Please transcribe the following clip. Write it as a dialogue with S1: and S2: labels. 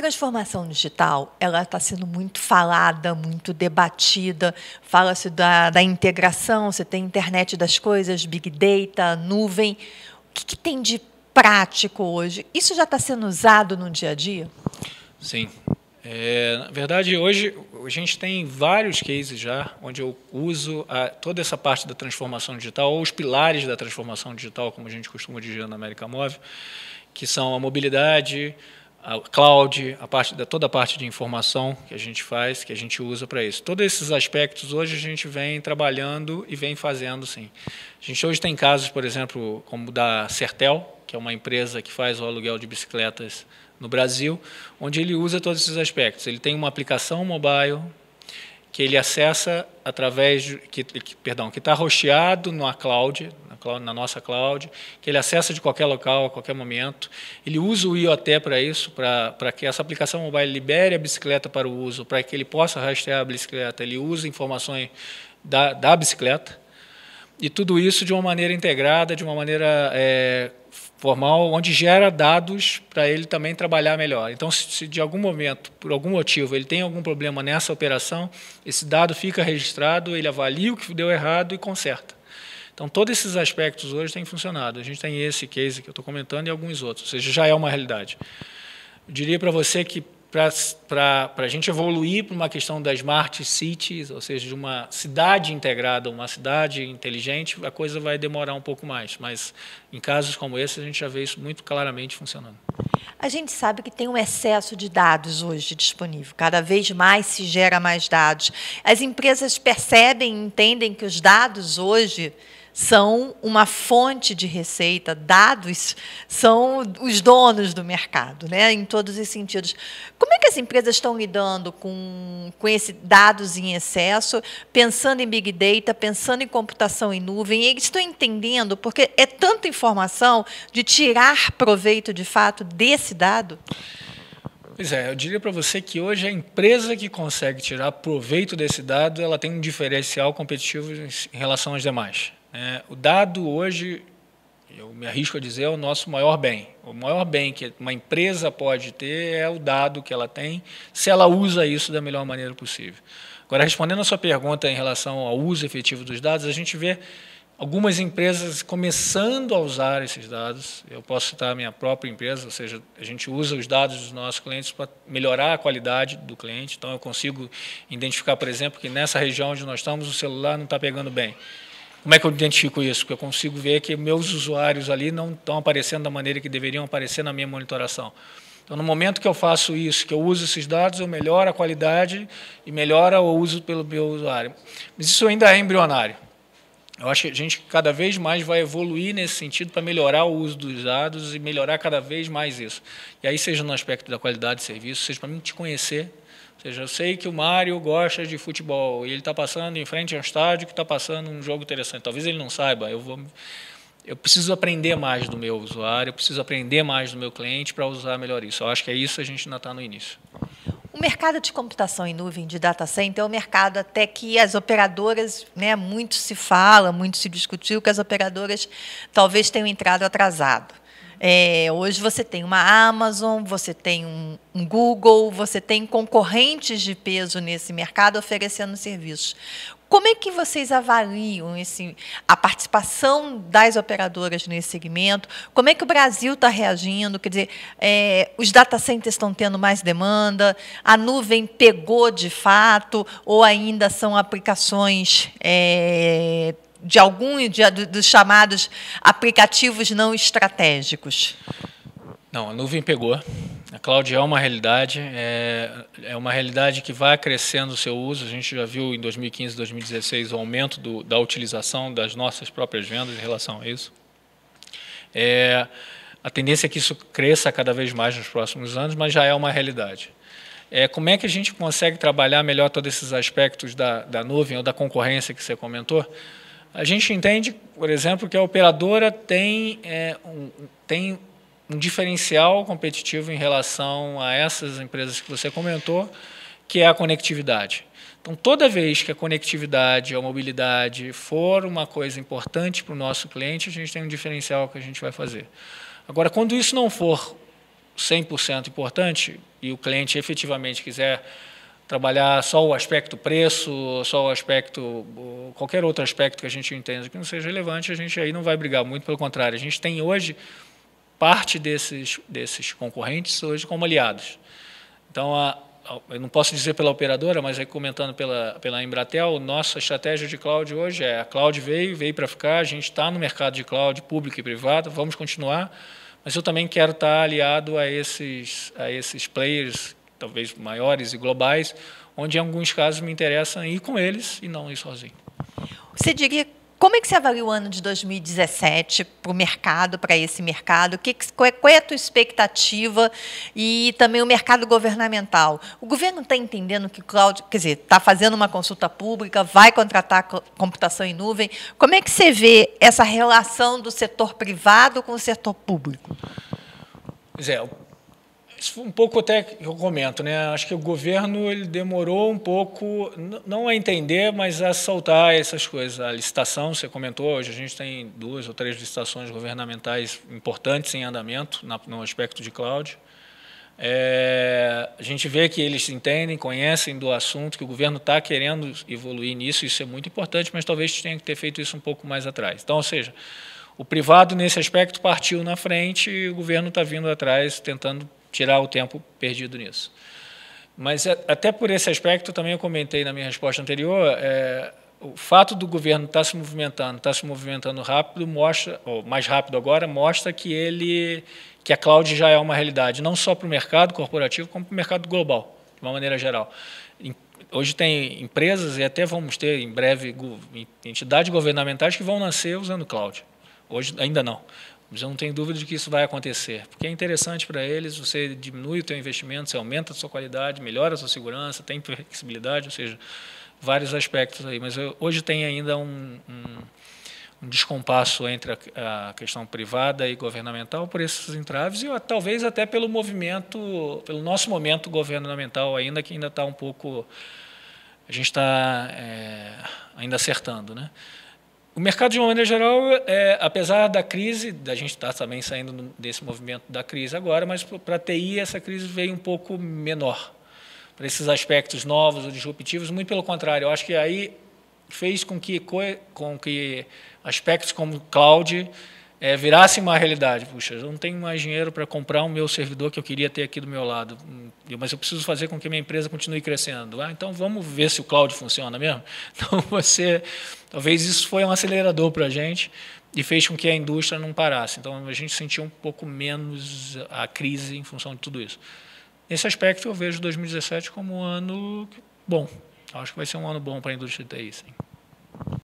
S1: transformação digital ela está sendo muito falada, muito debatida. Fala-se da, da integração, você tem internet das coisas, big data, nuvem. O que, que tem de prático hoje? Isso já está sendo usado no dia a dia?
S2: Sim. É, na verdade, hoje a gente tem vários cases já onde eu uso a, toda essa parte da transformação digital, ou os pilares da transformação digital, como a gente costuma dizer na América Móvel, que são a mobilidade, a cloud, a parte da, toda a parte de informação que a gente faz, que a gente usa para isso. Todos esses aspectos hoje a gente vem trabalhando e vem fazendo, sim. A gente hoje tem casos, por exemplo, como da Sertel, que é uma empresa que faz o aluguel de bicicletas no Brasil, onde ele usa todos esses aspectos. Ele tem uma aplicação mobile que ele acessa através de, que, que perdão, que está rocheado na cloud, na cloud, na nossa cloud, que ele acessa de qualquer local, a qualquer momento. Ele usa o IoT para isso, para que essa aplicação mobile libere a bicicleta para o uso, para que ele possa rastrear a bicicleta. Ele usa informações da, da bicicleta. E tudo isso de uma maneira integrada, de uma maneira é, formal onde gera dados para ele também trabalhar melhor. Então, se, de algum momento, por algum motivo, ele tem algum problema nessa operação, esse dado fica registrado, ele avalia o que deu errado e conserta. Então, todos esses aspectos hoje têm funcionado. A gente tem esse case que eu estou comentando e alguns outros, ou seja, já é uma realidade. Eu diria para você que para a gente evoluir para uma questão das smart cities, ou seja, de uma cidade integrada, uma cidade inteligente, a coisa vai demorar um pouco mais. Mas em casos como esse, a gente já vê isso muito claramente funcionando.
S1: A gente sabe que tem um excesso de dados hoje disponível. Cada vez mais se gera mais dados. As empresas percebem, entendem que os dados hoje são uma fonte de receita, dados são os donos do mercado, né, em todos os sentidos. Como é que as empresas estão lidando com, com esses dados em excesso, pensando em Big Data, pensando em computação em nuvem? Eles estão entendendo, porque é tanta informação de tirar proveito de fato desse dado?
S2: Pois é, eu diria para você que hoje a empresa que consegue tirar proveito desse dado, ela tem um diferencial competitivo em relação às demais. É, o dado hoje, eu me arrisco a dizer, é o nosso maior bem. O maior bem que uma empresa pode ter é o dado que ela tem, se ela usa isso da melhor maneira possível. Agora, respondendo a sua pergunta em relação ao uso efetivo dos dados, a gente vê algumas empresas começando a usar esses dados. Eu posso citar a minha própria empresa, ou seja, a gente usa os dados dos nossos clientes para melhorar a qualidade do cliente. Então, eu consigo identificar, por exemplo, que nessa região onde nós estamos, o celular não está pegando bem. Como é que eu identifico isso? Porque eu consigo ver que meus usuários ali não estão aparecendo da maneira que deveriam aparecer na minha monitoração. Então, no momento que eu faço isso, que eu uso esses dados, eu melhoro a qualidade e melhora o uso pelo meu usuário. Mas isso ainda é embrionário. Eu acho que a gente cada vez mais vai evoluir nesse sentido para melhorar o uso dos dados e melhorar cada vez mais isso. E aí, seja no aspecto da qualidade de serviço, seja para mim te conhecer ou seja, eu sei que o Mário gosta de futebol e ele está passando em frente a um estádio que está passando um jogo interessante. Talvez ele não saiba. Eu vou, eu preciso aprender mais do meu usuário, eu preciso aprender mais do meu cliente para usar melhor isso. Eu acho que é isso a gente ainda está no início.
S1: O mercado de computação em nuvem, de data center, é um mercado até que as operadoras, né, muito se fala, muito se discutiu, que as operadoras talvez tenham entrado atrasado. É, hoje você tem uma Amazon, você tem um, um, Google, você tem concorrentes de peso nesse mercado oferecendo serviços. Como é que vocês avaliam esse, a participação das operadoras nesse segmento? Como é que o Brasil está reagindo? Quer dizer, é, os data centers estão tendo mais demanda? A nuvem pegou de fato? Ou ainda são aplicações é, de algum de, dos chamados aplicativos não estratégicos?
S2: Não, a nuvem pegou. A cloud é uma realidade, é, é uma realidade que vai crescendo o seu uso. A gente já viu em 2015, 2016 o aumento do, da utilização das nossas próprias vendas em relação a isso. É, a tendência é que isso cresça cada vez mais nos próximos anos, mas já é uma realidade. É, como é que a gente consegue trabalhar melhor todos esses aspectos da, da nuvem ou da concorrência que você comentou? A gente entende, por exemplo, que a operadora tem, é, um, tem um diferencial competitivo em relação a essas empresas que você comentou, que é a conectividade. Então, toda vez que a conectividade, a mobilidade for uma coisa importante para o nosso cliente, a gente tem um diferencial que a gente vai fazer. Agora, quando isso não for 100% importante e o cliente efetivamente quiser trabalhar só o aspecto preço, só o aspecto qualquer outro aspecto que a gente entenda que não seja relevante, a gente aí não vai brigar muito, pelo contrário, a gente tem hoje parte desses, desses concorrentes hoje como aliados. Então, a, a, eu não posso dizer pela operadora, mas aí comentando pela, pela Embratel, nossa estratégia de cloud hoje é a cloud veio, veio para ficar, a gente está no mercado de cloud público e privado, vamos continuar, mas eu também quero estar tá aliado a esses, a esses players, talvez maiores e globais, onde em alguns casos me interessa ir com eles e não ir sozinho.
S1: Você diria como é que você avalia o ano de 2017 para o mercado, para esse mercado? Que, é, qual é a tua expectativa e também o mercado governamental? O governo está entendendo que cloud, quer dizer, está fazendo uma consulta pública, vai contratar computação em nuvem. Como é que você vê essa relação do setor privado com o setor público? Zé, isso foi um pouco
S2: até eu comento, né? Acho que o governo ele demorou um pouco, não a entender, mas a soltar essas coisas. A licitação, você comentou, hoje a gente tem duas ou três licitações governamentais importantes em andamento na, no aspecto de cloud. É, a gente vê que eles entendem, conhecem do assunto, que o governo está querendo evoluir nisso, isso é muito importante, mas talvez tenha que ter feito isso um pouco mais atrás. Então, ou seja, o privado, nesse aspecto, partiu na frente e o governo está vindo atrás, tentando tirar o tempo perdido nisso. Mas até por esse aspecto, também eu comentei na minha resposta anterior, é, o fato do governo estar tá se movimentando, estar tá se movimentando rápido, mostra, ou mais rápido agora, mostra que ele, que a cloud já é uma realidade, não só para o mercado corporativo, como para o mercado global, de uma maneira geral. Hoje tem empresas e até vamos ter em breve entidades governamentais que vão nascer usando cloud. Hoje ainda não. Eu não tenho dúvida de que isso vai acontecer, porque é interessante para eles, você diminui o seu investimento, você aumenta a sua qualidade, melhora a sua segurança, tem flexibilidade, ou seja, vários aspectos aí. Mas eu, hoje tem ainda um, um, um descompasso entre a, a, questão privada e governamental por esses entraves e talvez até pelo movimento, pelo nosso momento governamental ainda, que ainda está um pouco... A gente está é, ainda acertando, né? o mercado, de uma maneira geral, é, apesar da crise, da gente estar tá também saindo desse movimento da crise agora, mas para a TI essa crise veio um pouco menor. Para esses aspectos novos ou disruptivos, muito pelo contrário, eu acho que aí fez com que, com que aspectos como cloud é, virasse uma realidade. Puxa, eu não tenho mais dinheiro para comprar o meu servidor que eu queria ter aqui do meu lado, hum, mas eu preciso fazer com que minha empresa continue crescendo. Ah, então vamos ver se o cloud funciona mesmo. Então você, talvez isso foi um acelerador para a gente e fez com que a indústria não parasse. Então a gente sentiu um pouco menos a crise em função de tudo isso. Nesse aspecto eu vejo 2017 como um ano bom. Acho que vai ser um ano bom para a indústria de TI, sim.